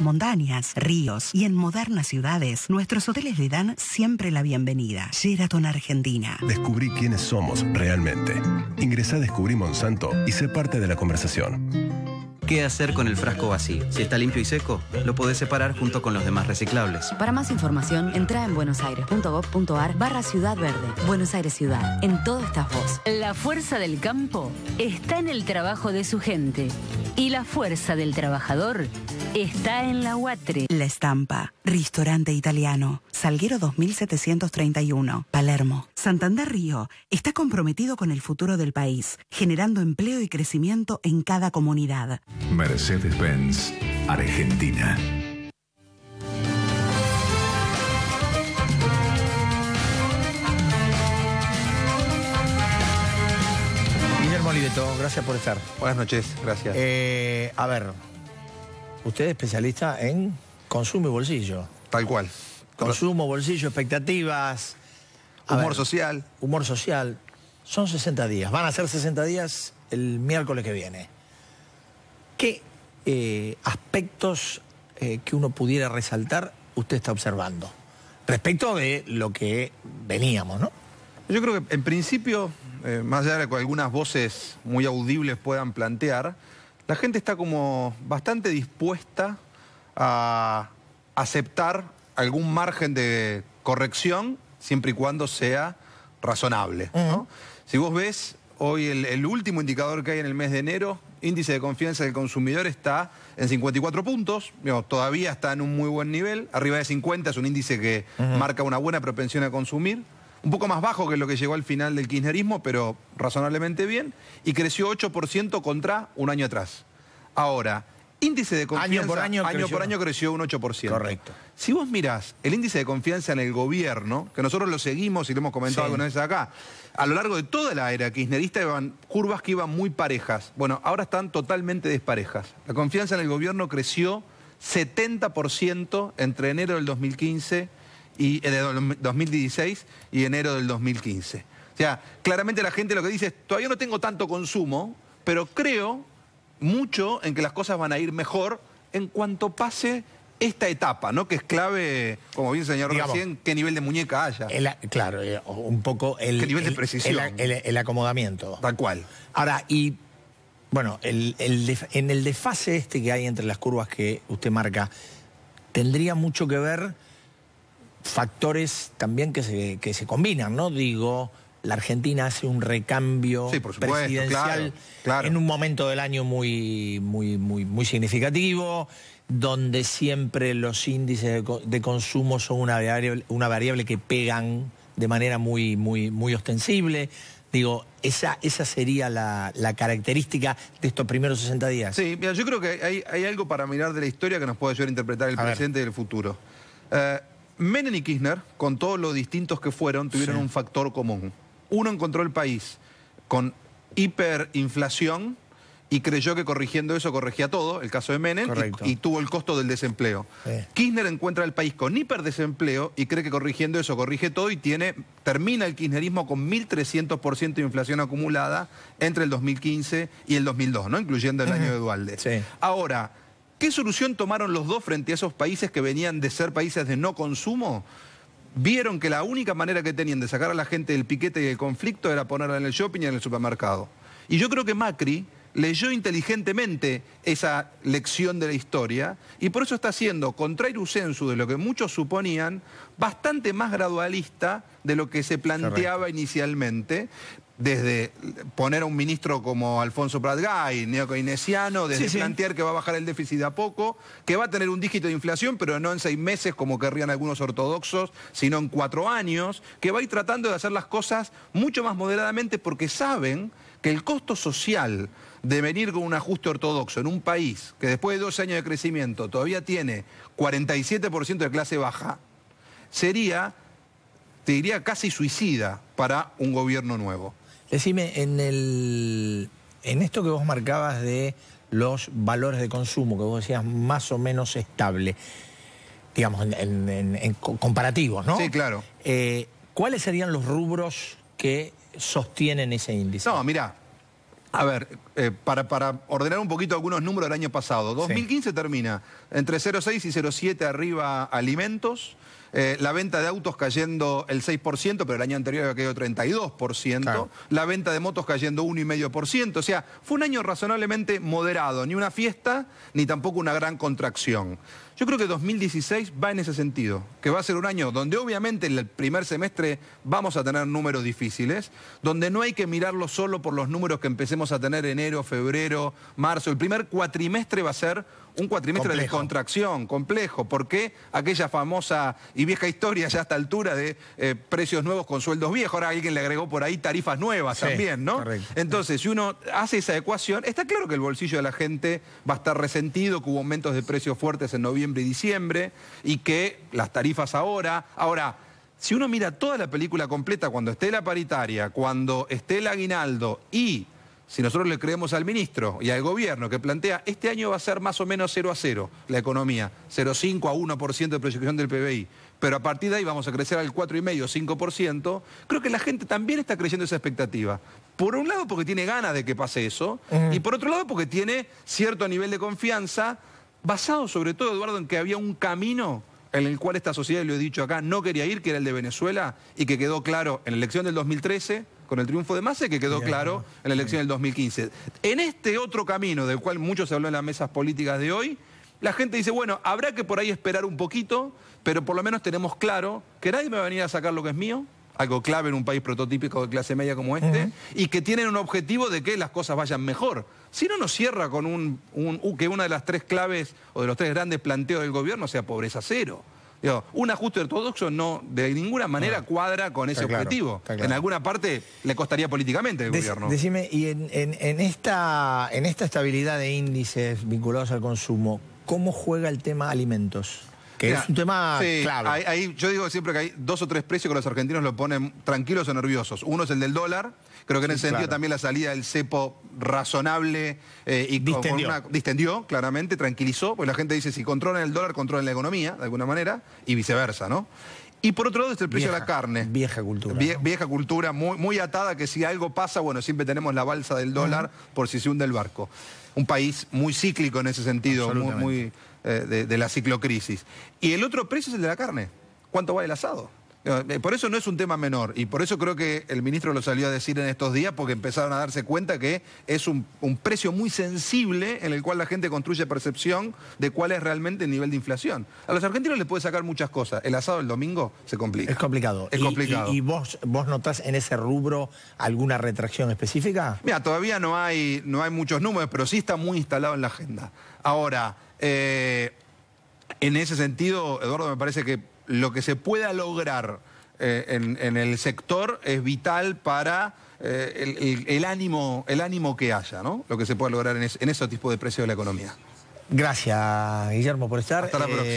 montañas, ríos y en modernas ciudades, nuestros hoteles le dan siempre la bienvenida. Sheraton Argentina. Descubrí quiénes somos realmente. Ingresá a Descubrí Monsanto y sé parte de la conversación. ¿Qué hacer con el frasco vacío? Si está limpio y seco, lo podés separar junto con los demás reciclables. Para más información, entra en buenosaires.gov.ar barra Ciudad Verde. Buenos Aires Ciudad. En todo esta voz. La fuerza del campo está en el trabajo de su gente y la fuerza del trabajador está en la UATRE. La Estampa, restaurante italiano, Salguero 2731, Palermo. Santander Río está comprometido con el futuro del país, generando empleo y crecimiento en cada comunidad. Mercedes-Benz, Argentina. gracias por estar. Buenas noches, gracias. Eh, a ver, usted es especialista en consumo y bolsillo. Tal cual. Consumo, bolsillo, expectativas. humor social. Humor social. Son 60 días. Van a ser 60 días el miércoles que viene. ¿Qué eh, aspectos eh, que uno pudiera resaltar usted está observando? Respecto de lo que veníamos, ¿no? Yo creo que en principio eh, más allá de que algunas voces muy audibles puedan plantear, la gente está como bastante dispuesta a aceptar algún margen de corrección siempre y cuando sea razonable. Si vos ves hoy el, último indicador que hay en el mes de enero, índice de confianza del consumidor está en 54 puntos, todavía está en un muy buen nivel, arriba de 50 es un índice que marca una buena propensión a consumir un poco más bajo que lo que llegó al final del kirchnerismo, pero razonablemente bien, y creció 8% contra un año atrás. Ahora, índice de confianza... Año por año, creció. un 8%. Correcto. Si vos mirás el índice de confianza en el gobierno, que nosotros lo seguimos y lo hemos comentado algunas alguna acá, a lo largo de toda la era kirchnerista iban curvas que iban muy parejas. Bueno, ahora están totalmente desparejas. La confianza en el gobierno creció 70% entre enero del 2015 y, eh, de 2016 y enero del 2015. O sea, claramente la gente lo que dice es, todavía no tengo tanto consumo, pero creo mucho en que las cosas van a ir mejor en cuanto pase esta etapa, ¿no? Que es clave, como bien señor recién, qué nivel de muñeca haya. claro, eh, un poco el... nivel de precisión? El, el, acomodamiento. Tal cual. Ahora, y... Bueno, en el desfase este que hay entre las curvas que usted marca, tendría mucho que ver factores también que se, combinan, ¿no? Digo, la Argentina hace un recambio presidencial en un momento del año muy, muy, muy, significativo, donde siempre los índices de, consumo son una variable, una variable que pegan de manera muy, muy, muy ostensible. Digo, esa, esa sería la, característica de estos primeros 60 días. Sí, mira, yo creo que hay, hay, algo para mirar de la historia que nos puede ayudar a interpretar el presente y el futuro. Eh, Menem y Kirchner, con todos los distintos que fueron, tuvieron un factor común. Uno encontró el país con hiperinflación y creyó que corrigiendo eso corregía todo, el caso de Menem, y, tuvo el costo del desempleo. Kirchner encuentra el país con hiperdesempleo y cree que corrigiendo eso corrige todo y tiene termina el kirchnerismo con 1.300% de inflación acumulada entre el 2015 y el 2002, ¿no? incluyendo el año de Dualde. Ahora, ¿Qué solución tomaron los dos frente a esos países que venían de ser países de no consumo? Vieron que la única manera que tenían de sacar a la gente del piquete y del conflicto era ponerla en el shopping y en el supermercado. Y yo creo que Macri leyó inteligentemente esa lección de la historia y por eso está siendo, contra Irusensu de lo que muchos suponían, bastante más gradualista de lo que se planteaba inicialmente, desde poner a un ministro como Alfonso Pratgay, neokeynesiano, desde plantear que va a bajar el déficit a poco, que va a tener un dígito de inflación, pero no en seis meses como querrían algunos ortodoxos, sino en cuatro años, que va a ir tratando de hacer las cosas mucho más moderadamente porque saben que el costo social de venir con un ajuste ortodoxo en un país que después de dos años de crecimiento todavía tiene 47% de clase baja, sería te diría casi suicida para un gobierno nuevo. Decime, en, el, en esto que vos marcabas de los valores de consumo, que vos decías más o menos estable, digamos, en, comparativos, ¿no? Sí, claro. Eh, ¿Cuáles serían los rubros que sostienen ese índice? No, mira, a ver, eh, para, para, ordenar un poquito algunos números del año pasado, 2015 termina entre 0,6 y 0,7 arriba alimentos, eh, la venta de autos cayendo el 6%, pero el año anterior había caído 32%, la venta de motos cayendo 1,5%, o sea, fue un año razonablemente moderado, ni una fiesta, ni tampoco una gran contracción. Yo creo que 2016 va en ese sentido, que va a ser un año donde obviamente en el primer semestre vamos a tener números difíciles, donde no hay que mirarlo solo por los números que empecemos a tener enero, febrero, marzo. El primer cuatrimestre va a ser un cuatrimestre de contracción, complejo, porque aquella famosa y vieja historia ya a esta altura de eh, precios nuevos con sueldos viejos. Ahora alguien le agregó por ahí tarifas nuevas también, ¿no? Entonces, si uno hace esa ecuación, está claro que el bolsillo de la gente va a estar resentido, que hubo aumentos de precios fuertes en noviembre y diciembre y que las tarifas ahora... Ahora, si uno mira toda la película completa, cuando esté la paritaria, cuando esté el aguinaldo y si nosotros le creemos al ministro y al gobierno que plantea, este año va a ser más o menos 0 a 0 la economía, 0,5 a 1% de proyección del PBI pero a partir de ahí vamos a crecer al 4,5 5%, creo que la gente también está creciendo esa expectativa. Por un lado porque tiene ganas de que pase eso, y por otro lado porque tiene cierto nivel de confianza, basado sobre todo, Eduardo, en que había un camino en el cual esta sociedad, lo he dicho acá, no quería ir, que era el de Venezuela, y que quedó claro en la elección del 2013 con el triunfo de Mase, que quedó claro en la elección del 2015. En este otro camino, del cual mucho se habló en las mesas políticas de hoy, la gente dice, bueno, habrá que por ahí esperar un poquito, pero por lo menos tenemos claro que nadie me va a venir a sacar lo que es mío, algo clave en un país prototípico de clase media como este, y que tienen un objetivo de que las cosas vayan mejor. Si no nos cierra con un, que una de las tres claves o de los tres grandes planteos del gobierno sea pobreza cero un ajuste ortodoxo no de ninguna manera cuadra con ese objetivo. En alguna parte le costaría políticamente al gobierno. Decime, y esta, en esta estabilidad de índices vinculados al consumo, ¿cómo juega el tema alimentos? que es un tema sí, yo digo siempre que hay dos o tres precios que los argentinos lo ponen tranquilos o nerviosos. Uno es el del dólar, creo que en ese sentido también la salida del cepo razonable eh, y distendió. distendió, claramente, tranquilizó, Porque la gente dice, si controlan el dólar, controlan la economía, de alguna manera, y viceversa, ¿no? Y por otro lado es el precio de la carne. Vieja cultura. Vieja cultura, muy, muy atada, que si algo pasa, bueno, siempre tenemos la balsa del dólar por si se hunde el barco un país muy cíclico en ese sentido, muy, eh, de, de la ciclocrisis. Y el otro precio es el de la carne. ¿Cuánto vale el asado? Eh, por eso no es un tema menor y por eso creo que el ministro lo salió a decir en estos días porque empezaron a darse cuenta que es un, precio muy sensible en el cual la gente construye percepción de cuál es realmente el nivel de inflación. A los argentinos les puede sacar muchas cosas. El asado el domingo se complica. Es complicado. Es complicado. ¿Y, vos, vos notás en ese rubro alguna retracción específica? Mira, todavía no hay, no hay muchos números, pero sí está muy instalado en la agenda. Ahora, eh, en ese sentido, Eduardo, me parece que lo que se pueda lograr eh, en, el sector es vital para eh, el, ánimo, el ánimo que haya, ¿no? Lo que se pueda lograr en, en ese tipo de precios de la economía. Gracias, Guillermo, por estar. Hasta la eh, próxima.